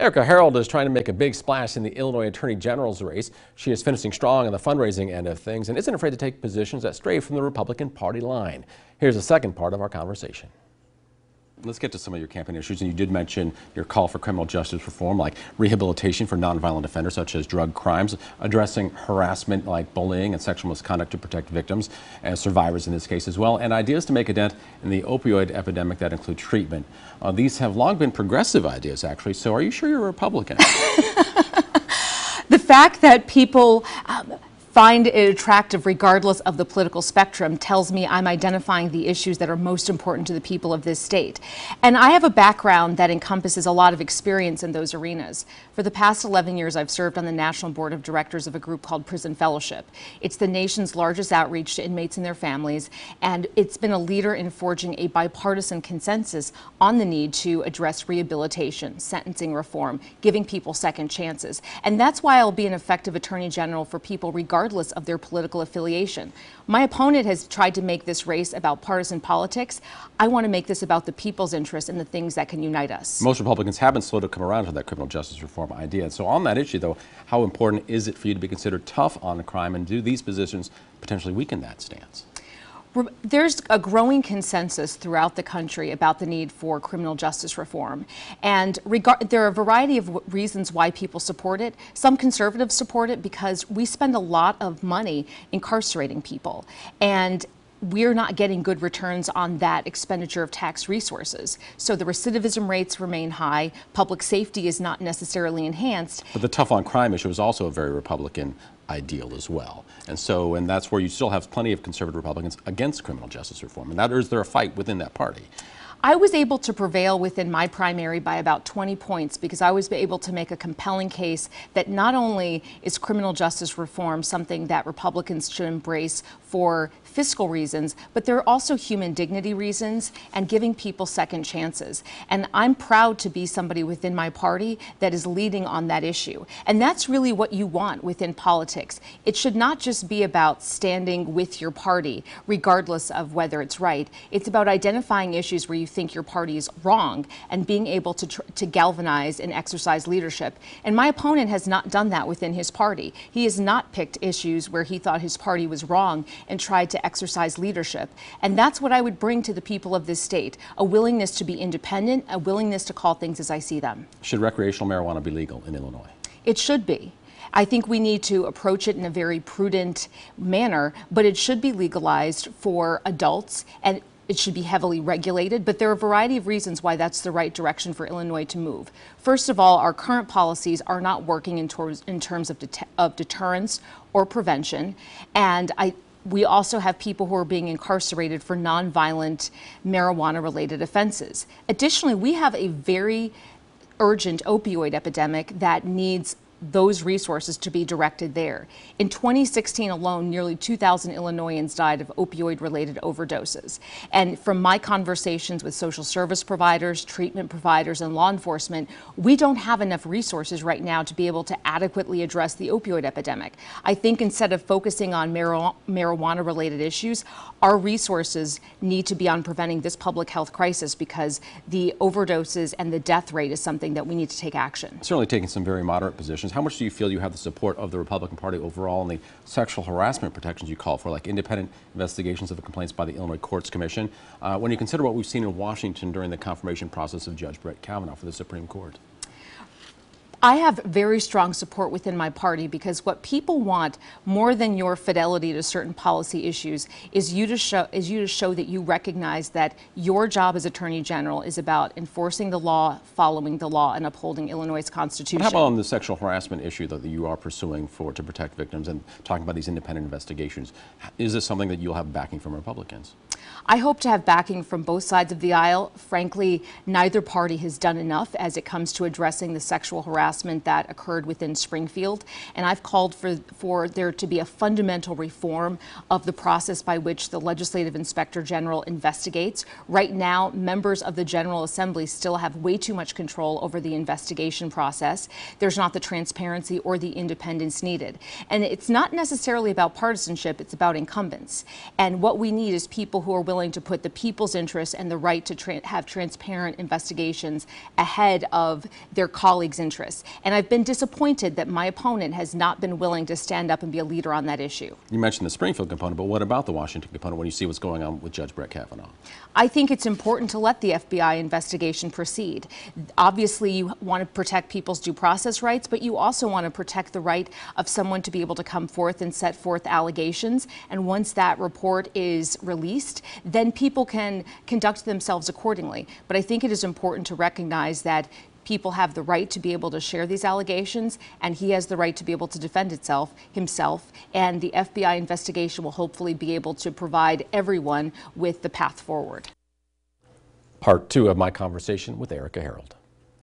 Erica Harold is trying to make a big splash in the Illinois Attorney General's race. She is finishing strong on the fundraising end of things and isn't afraid to take positions that stray from the Republican Party line. Here's the second part of our conversation. Let's get to some of your campaign issues. And you did mention your call for criminal justice reform, like rehabilitation for nonviolent offenders, such as drug crimes, addressing harassment like bullying and sexual misconduct to protect victims and survivors in this case as well, and ideas to make a dent in the opioid epidemic that include treatment. Uh, these have long been progressive ideas, actually. So are you sure you're a Republican? the fact that people um, find it attractive regardless of the political spectrum tells me I'm identifying the issues that are most important to the people of this state. And I have a background that encompasses a lot of experience in those arenas. For the past 11 years, I've served on the National Board of Directors of a group called Prison Fellowship. It's the nation's largest outreach to inmates and their families, and it's been a leader in forging a bipartisan consensus on the need to address rehabilitation, sentencing reform, giving people second chances. And that's why I'll be an effective Attorney General for people regardless regardless of their political affiliation. My opponent has tried to make this race about partisan politics. I want to make this about the people's interests and the things that can unite us. Most Republicans have been slow to come around to that criminal justice reform idea. And so on that issue, though, how important is it for you to be considered tough on crime and do these positions potentially weaken that stance? There's a growing consensus throughout the country about the need for criminal justice reform. And there are a variety of reasons why people support it. Some conservatives support it because we spend a lot of money incarcerating people. And we're not getting good returns on that expenditure of tax resources. So the recidivism rates remain high. Public safety is not necessarily enhanced. But the tough on crime issue is also a very Republican ideal as well. And so, and that's where you still have plenty of conservative Republicans against criminal justice reform. And that is there a fight within that party. I was able to prevail within my primary by about 20 points because I was able to make a compelling case that not only is criminal justice reform something that Republicans should embrace for fiscal reasons, but there are also human dignity reasons and giving people second chances. And I'm proud to be somebody within my party that is leading on that issue. And that's really what you want within politics. It should not just be about standing with your party, regardless of whether it's right. It's about identifying issues where you think your party is wrong and being able to, to galvanize and exercise leadership. And my opponent has not done that within his party. He has not picked issues where he thought his party was wrong and tried to exercise leadership. And that's what I would bring to the people of this state a willingness to be independent, a willingness to call things as I see them. Should recreational marijuana be legal in Illinois? It should be. I think we need to approach it in a very prudent manner, but it should be legalized for adults and it should be heavily regulated, but there are a variety of reasons why that's the right direction for Illinois to move. First of all, our current policies are not working in, in terms of, of deterrence or prevention, and I, we also have people who are being incarcerated for nonviolent marijuana related offenses. Additionally, we have a very urgent opioid epidemic that needs those resources to be directed there. In 2016 alone, nearly 2,000 Illinoisans died of opioid related overdoses. And from my conversations with social service providers, treatment providers, and law enforcement, we don't have enough resources right now to be able to adequately address the opioid epidemic. I think instead of focusing on marijuana related issues, our resources need to be on preventing this public health crisis because the overdoses and the death rate is something that we need to take action. Certainly taking some very moderate positions protections, how much do you feel you have the support of the Republican Party overall in the sexual harassment protections you call for, like independent investigations of the complaints by the Illinois Courts Commission, uh, when you consider what we've seen in Washington during the confirmation process of Judge Brett Kavanaugh for the Supreme Court? I have very strong support within my party because what people want more than your fidelity to certain policy issues is you to show is you to show that you recognize that your job as Attorney General is about enforcing the law, following the law, and upholding Illinois' Constitution. How about on the sexual harassment issue that you are pursuing for to protect victims and talking about these independent investigations? Is this something that you'll have backing from Republicans? I hope to have backing from both sides of the aisle. Frankly, neither party has done enough as it comes to addressing the sexual harassment that occurred within Springfield. And I've called for, for there to be a fundamental reform of the process by which the legislative inspector general investigates. Right now, members of the General Assembly still have way too much control over the investigation process. There's not the transparency or the independence needed. And it's not necessarily about partisanship, it's about incumbents. And what we need is people who who are willing to put the people's interests and the right to tra have transparent investigations ahead of their colleagues' interests. And I've been disappointed that my opponent has not been willing to stand up and be a leader on that issue. You mentioned the Springfield component, but what about the Washington component when you see what's going on with Judge Brett Kavanaugh? I think it's important to let the FBI investigation proceed. Obviously, you want to protect people's due process rights, but you also want to protect the right of someone to be able to come forth and set forth allegations. And once that report is released, then people can conduct themselves accordingly. But I think it is important to recognize that people have the right to be able to share these allegations, and he has the right to be able to defend itself himself. And the FBI investigation will hopefully be able to provide everyone with the path forward. Part two of my conversation with Erica Harold.